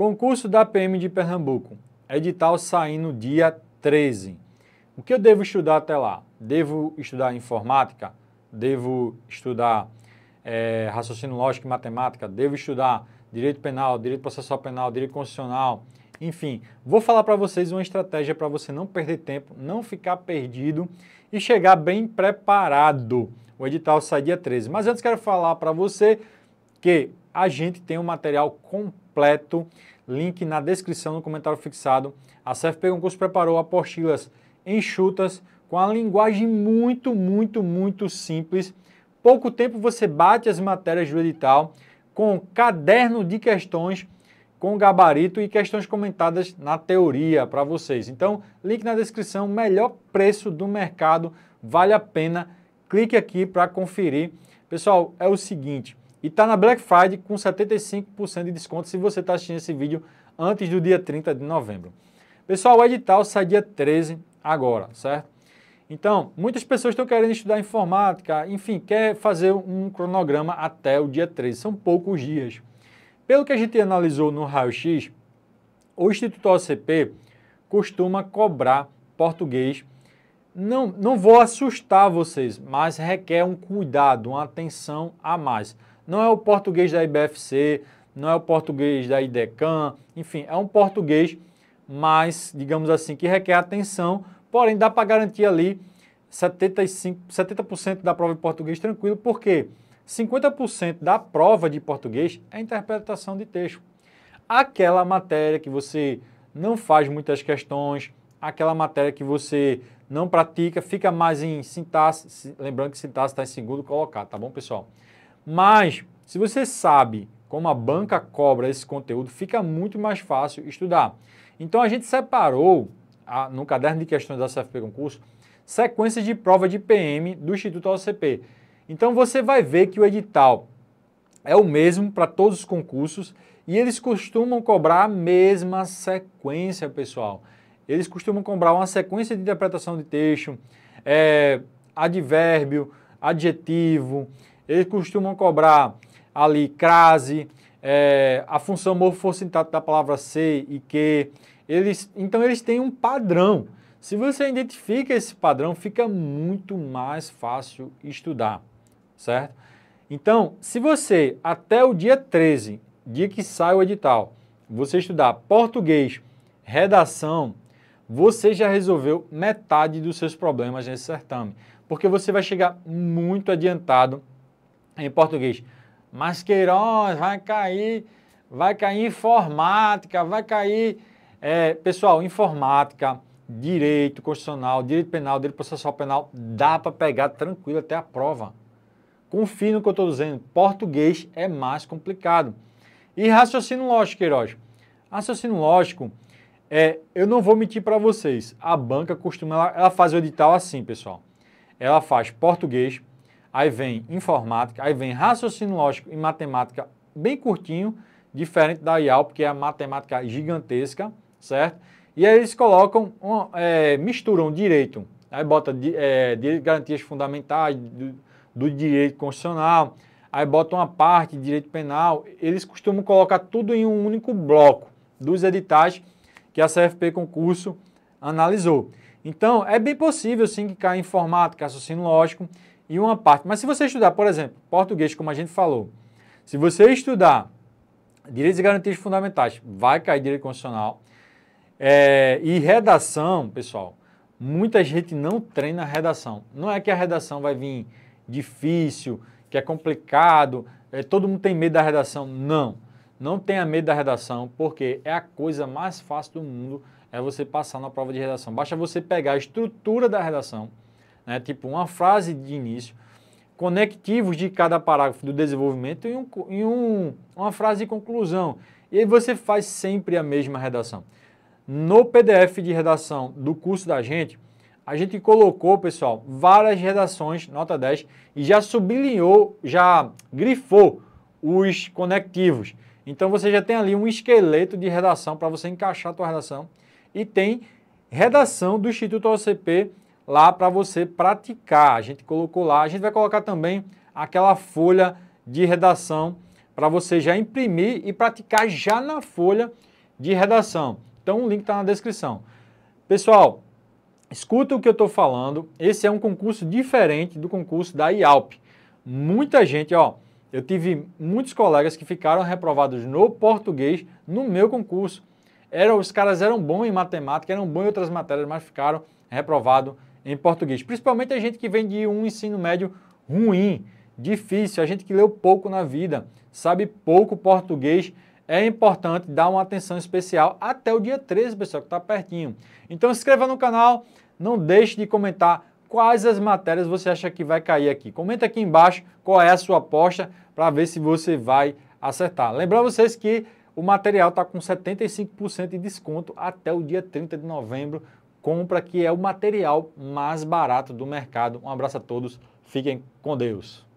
Concurso da PM de Pernambuco. Edital saindo dia 13. O que eu devo estudar até lá? Devo estudar informática? Devo estudar é, raciocínio lógico e matemática? Devo estudar direito penal, direito processual penal, direito constitucional? Enfim, vou falar para vocês uma estratégia para você não perder tempo, não ficar perdido e chegar bem preparado. O edital sai dia 13. Mas antes quero falar para você que a gente tem um material completo completo, link na descrição no comentário fixado. A CFP Concurso preparou apostilas enxutas, com a linguagem muito, muito, muito simples. Pouco tempo você bate as matérias do edital com caderno de questões com gabarito e questões comentadas na teoria para vocês. Então, link na descrição, melhor preço do mercado, vale a pena. Clique aqui para conferir. Pessoal, é o seguinte, e está na Black Friday com 75% de desconto se você está assistindo esse vídeo antes do dia 30 de novembro. Pessoal, o edital sai dia 13 agora, certo? Então, muitas pessoas estão querendo estudar informática, enfim, quer fazer um cronograma até o dia 13, são poucos dias. Pelo que a gente analisou no raio-x, o Instituto OCP costuma cobrar português. Não, não vou assustar vocês, mas requer um cuidado, uma atenção a mais. Não é o português da IBFC, não é o português da IDECAN, enfim, é um português mais, digamos assim, que requer atenção, porém dá para garantir ali 75, 70% da prova de português tranquilo, porque 50% da prova de português é interpretação de texto. Aquela matéria que você não faz muitas questões, aquela matéria que você não pratica, fica mais em sintaxe, lembrando que sintaxe está em segundo colocado, tá bom, pessoal? Mas se você sabe como a banca cobra esse conteúdo, fica muito mais fácil estudar. Então a gente separou a, no caderno de questões da CFP Concurso sequências de prova de PM do Instituto OCP. Então você vai ver que o edital é o mesmo para todos os concursos e eles costumam cobrar a mesma sequência, pessoal. Eles costumam cobrar uma sequência de interpretação de texto, é, advérbio, adjetivo, eles costumam cobrar ali crase, é, a função morfossintática da palavra ser e que. Eles, então, eles têm um padrão. Se você identifica esse padrão, fica muito mais fácil estudar, certo? Então, se você, até o dia 13, dia que sai o edital, você estudar português, redação, você já resolveu metade dos seus problemas nesse certame, porque você vai chegar muito adiantado em português. Mas Queiroz vai cair, vai cair informática, vai cair. É, pessoal, informática, direito constitucional, direito penal, direito processual penal, dá para pegar tranquilo até a prova. Confie no que eu estou dizendo. Português é mais complicado. E raciocínio lógico, Queiroz. Raciocínio lógico, é, eu não vou mentir para vocês. A banca costuma, ela, ela faz o edital assim, pessoal. Ela faz português, aí vem informática, aí vem raciocínio lógico e matemática bem curtinho, diferente da IAL, porque é a matemática gigantesca, certo? E aí eles colocam, um, é, misturam direito, aí bota é, garantias fundamentais do, do direito constitucional, aí bota uma parte de direito penal, eles costumam colocar tudo em um único bloco dos editais que a CFP concurso analisou. Então, é bem possível sim que caia informática, raciocínio lógico, e uma parte. Mas se você estudar, por exemplo, português, como a gente falou, se você estudar direitos e garantias fundamentais, vai cair direito constitucional. É, e redação, pessoal, muita gente não treina redação. Não é que a redação vai vir difícil, que é complicado, é, todo mundo tem medo da redação. Não, não tenha medo da redação, porque é a coisa mais fácil do mundo é você passar na prova de redação. Basta você pegar a estrutura da redação, né? tipo uma frase de início, conectivos de cada parágrafo do desenvolvimento e, um, e um, uma frase de conclusão. E aí você faz sempre a mesma redação. No PDF de redação do curso da gente, a gente colocou, pessoal, várias redações, nota 10, e já sublinhou, já grifou os conectivos. Então você já tem ali um esqueleto de redação para você encaixar a tua redação e tem redação do Instituto OCP lá para você praticar. A gente colocou lá, a gente vai colocar também aquela folha de redação para você já imprimir e praticar já na folha de redação. Então o link está na descrição. Pessoal, escuta o que eu estou falando. Esse é um concurso diferente do concurso da IALP. Muita gente, ó, eu tive muitos colegas que ficaram reprovados no português no meu concurso. Era, os caras eram bons em matemática, eram bons em outras matérias, mas ficaram reprovados em português. Principalmente a gente que vem de um ensino médio ruim, difícil, a gente que leu pouco na vida, sabe pouco português, é importante dar uma atenção especial até o dia 13, pessoal, que está pertinho. Então se inscreva no canal, não deixe de comentar quais as matérias você acha que vai cair aqui. Comenta aqui embaixo qual é a sua aposta para ver se você vai acertar. Lembrar vocês que o material está com 75% de desconto até o dia 30 de novembro compra que é o material mais barato do mercado. Um abraço a todos, fiquem com Deus.